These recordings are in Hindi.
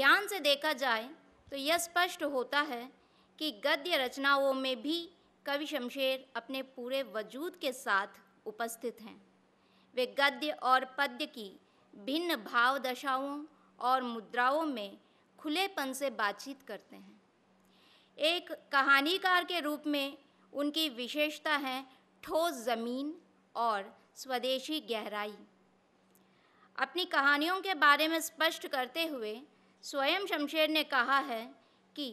ध्यान से देखा जाए तो यह स्पष्ट होता है कि गद्य रचनाओं में भी कवि शमशेर अपने पूरे वजूद के साथ उपस्थित हैं वे गद्य और पद्य की भिन्न भाव दशाओं और मुद्राओं में खुलेपन से बातचीत करते हैं एक कहानीकार के रूप में उनकी विशेषता है ठोस ज़मीन और स्वदेशी गहराई अपनी कहानियों के बारे में स्पष्ट करते हुए स्वयं शमशेर ने कहा है कि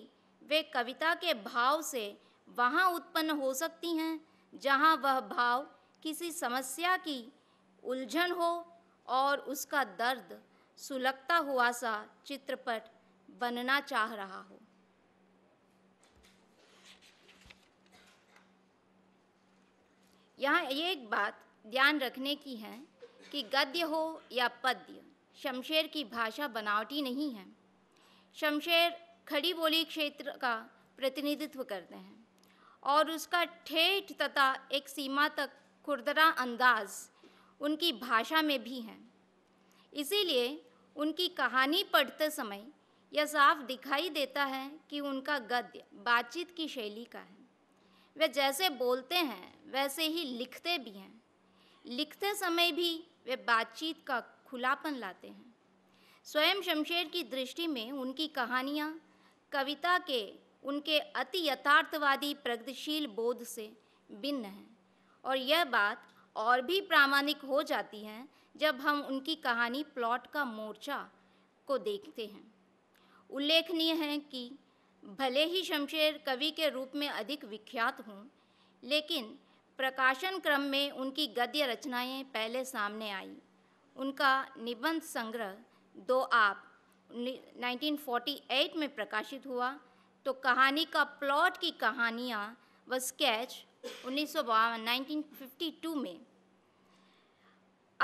वे कविता के भाव से वहाँ उत्पन्न हो सकती हैं जहाँ वह भाव किसी समस्या की उलझन हो और उसका दर्द सुलगता हुआ सा चित्रपट बनना चाह रहा हो यहाँ ये एक बात ध्यान रखने की है कि गद्य हो या पद्य शमशेर की भाषा बनावटी नहीं है शमशेर खड़ी बोली क्षेत्र का प्रतिनिधित्व करते हैं और उसका ठेठ तथा एक सीमा तक खुरदरा अंदाज उनकी भाषा में भी है इसीलिए उनकी कहानी पढ़ते समय यह साफ दिखाई देता है कि उनका गद्य बातचीत की शैली का है वे जैसे बोलते हैं वैसे ही लिखते भी हैं लिखते समय भी वे बातचीत का खुलापन लाते हैं स्वयं शमशेर की दृष्टि में उनकी कहानियाँ कविता के उनके अति यथार्थवादी प्रगतिशील बोध से भिन्न हैं और यह बात और भी प्रामाणिक हो जाती है जब हम उनकी कहानी प्लॉट का मोर्चा को देखते हैं उल्लेखनीय है कि भले ही शमशेर कवि के रूप में अधिक विख्यात हों लेकिन प्रकाशन क्रम में उनकी गद्य रचनाएं पहले सामने आई उनका निबंध संग्रह दो आप 1948 में प्रकाशित हुआ तो कहानी का प्लॉट की कहानियाँ व स्केच उन्नीस सौ में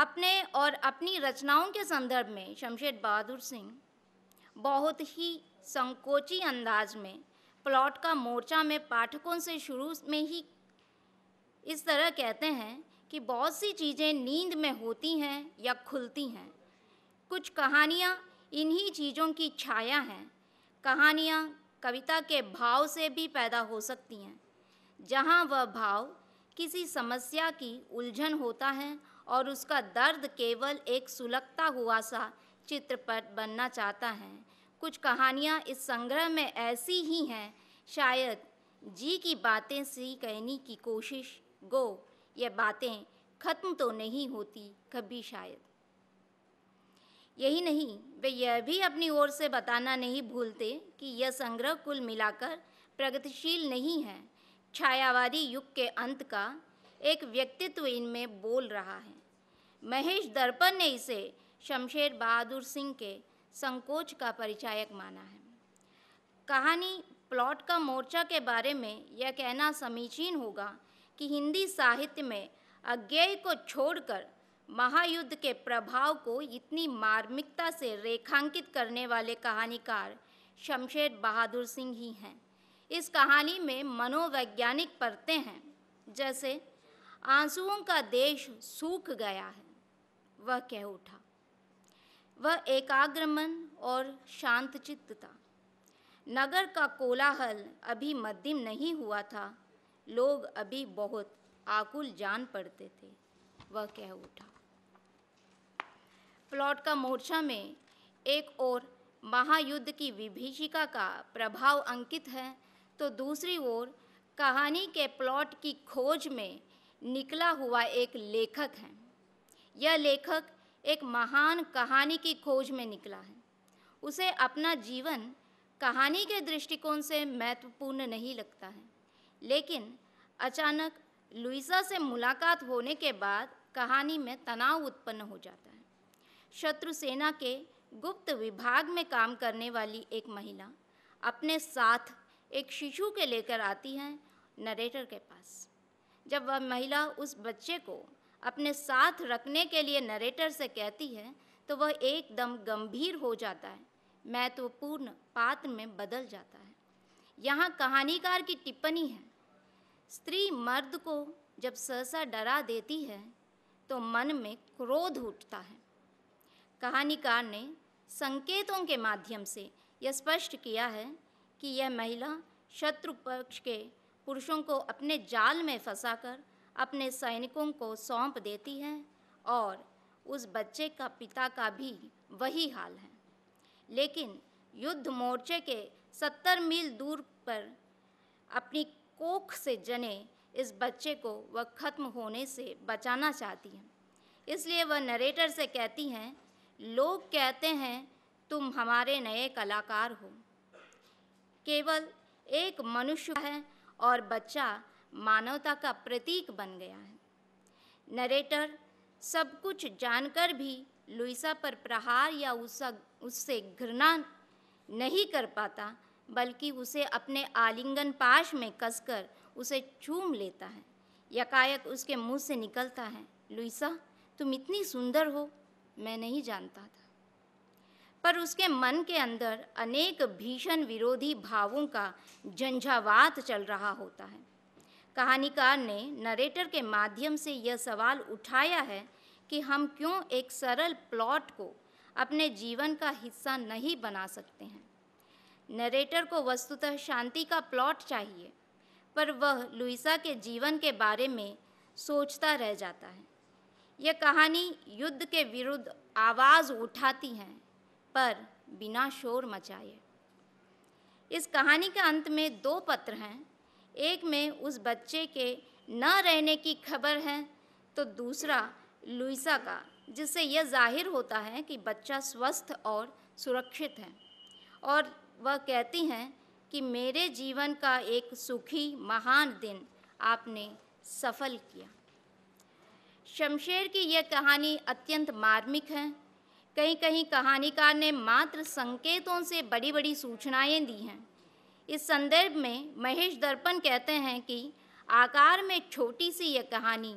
अपने और अपनी रचनाओं के संदर्भ में शमशेद बहादुर सिंह बहुत ही संकोची अंदाज में प्लॉट का मोर्चा में पाठकों से शुरू में ही इस तरह कहते हैं कि बहुत सी चीज़ें नींद में होती हैं या खुलती हैं कुछ कहानियाँ इन्हीं चीज़ों की छाया हैं कहानियाँ कविता के भाव से भी पैदा हो सकती हैं जहाँ वह भाव किसी समस्या की उलझन होता है और उसका दर्द केवल एक सुलगता हुआ सा चित्रपट बनना चाहता है कुछ कहानियाँ इस संग्रह में ऐसी ही हैं शायद जी की बातें सी कहने की कोशिश गो ये बातें ख़त्म तो नहीं होती कभी शायद यही नहीं वे यह भी अपनी ओर से बताना नहीं भूलते कि यह संग्रह कुल मिलाकर प्रगतिशील नहीं है छायावादी युग के अंत का एक व्यक्तित्व इनमें बोल रहा है महेश दर्पण ने इसे शमशेर बहादुर सिंह के संकोच का परिचायक माना है कहानी प्लॉट का मोर्चा के बारे में यह कहना समीचीन होगा कि हिंदी साहित्य में अज्ञेय को छोड़कर महायुद्ध के प्रभाव को इतनी मार्मिकता से रेखांकित करने वाले कहानीकार शमशेर बहादुर सिंह ही हैं इस कहानी में मनोवैज्ञानिक पढ़ते हैं जैसे आंसुओं का देश सूख गया है वह कह उठा वह एकाग्रमन और शांतचित्त था नगर का कोलाहल अभी मध्यम नहीं हुआ था लोग अभी बहुत आकुल जान पड़ते थे वह कह उठा प्लॉट का मोर्चा में एक ओर महायुद्ध की विभीषिका का प्रभाव अंकित है तो दूसरी ओर कहानी के प्लॉट की खोज में निकला हुआ एक लेखक है यह लेखक एक महान कहानी की खोज में निकला है उसे अपना जीवन कहानी के दृष्टिकोण से महत्वपूर्ण नहीं लगता है लेकिन अचानक लुइसा से मुलाकात होने के बाद कहानी में तनाव उत्पन्न हो जाता है शत्रु सेना के गुप्त विभाग में काम करने वाली एक महिला अपने साथ एक शिशु के लेकर आती है नरेटर के पास जब वह महिला उस बच्चे को अपने साथ रखने के लिए नरेटर से कहती है तो वह एकदम गंभीर हो जाता है महत्वपूर्ण पात्र में बदल जाता है यहाँ कहानीकार की टिप्पणी है स्त्री मर्द को जब सहसा डरा देती है तो मन में क्रोध उठता है कहानीकार ने संकेतों के माध्यम से यह स्पष्ट किया है कि यह महिला शत्रु पक्ष के पुरुषों को अपने जाल में फंसाकर अपने सैनिकों को सौंप देती है और उस बच्चे का पिता का भी वही हाल है लेकिन युद्ध मोर्चे के सत्तर मील दूर पर अपनी कोख से जने इस बच्चे को वह खत्म होने से बचाना चाहती हैं इसलिए वह नरेटर से कहती हैं लोग कहते हैं तुम हमारे नए कलाकार हो केवल एक मनुष्य है और बच्चा मानवता का प्रतीक बन गया है नरेटर सब कुछ जानकर भी लुइसा पर प्रहार या उससे घृणा नहीं कर पाता बल्कि उसे अपने आलिंगन पाश में कसकर उसे चूम लेता है यकायक उसके मुंह से निकलता है लुइसा तुम इतनी सुंदर हो मैं नहीं जानता था पर उसके मन के अंदर अनेक भीषण विरोधी भावों का झंझावात चल रहा होता है कहानीकार ने नरेटर के माध्यम से यह सवाल उठाया है कि हम क्यों एक सरल प्लॉट को अपने जीवन का हिस्सा नहीं बना सकते हैं नरेटर को वस्तुतः शांति का प्लॉट चाहिए पर वह लुइसा के जीवन के बारे में सोचता रह जाता है यह कहानी युद्ध के विरुद्ध आवाज़ उठाती है पर बिना शोर मचाए इस कहानी के अंत में दो पत्र हैं एक में उस बच्चे के न रहने की खबर है तो दूसरा लुइसा का जिससे यह जाहिर होता है कि बच्चा स्वस्थ और सुरक्षित है और वह कहती हैं कि मेरे जीवन का एक सुखी महान दिन आपने सफल किया शमशेर की यह कहानी अत्यंत मार्मिक है कहीं कहीं कहानीकार ने मात्र संकेतों से बड़ी बड़ी सूचनाएं दी हैं इस संदर्भ में महेश दर्पण कहते हैं कि आकार में छोटी सी यह कहानी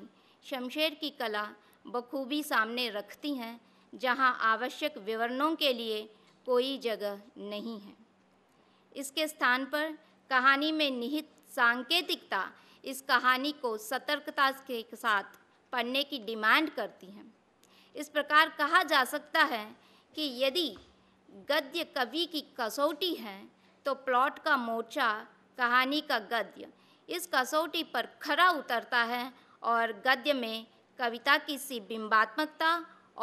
शमशेर की कला बखूबी सामने रखती हैं जहां आवश्यक विवरणों के लिए कोई जगह नहीं है इसके स्थान पर कहानी में निहित सांकेतिकता इस कहानी को सतर्कता के साथ पढ़ने की डिमांड करती है इस प्रकार कहा जा सकता है कि यदि गद्य कवि की कसौटी है तो प्लॉट का मोर्चा कहानी का गद्य इस कसौटी पर खरा उतरता है और गद्य में कविता की सी बिंबात्मकता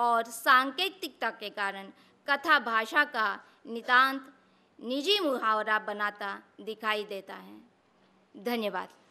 और सांकेतिकता के कारण कथा भाषा का नितांत निजी मुहावरा बनाता दिखाई देता है धन्यवाद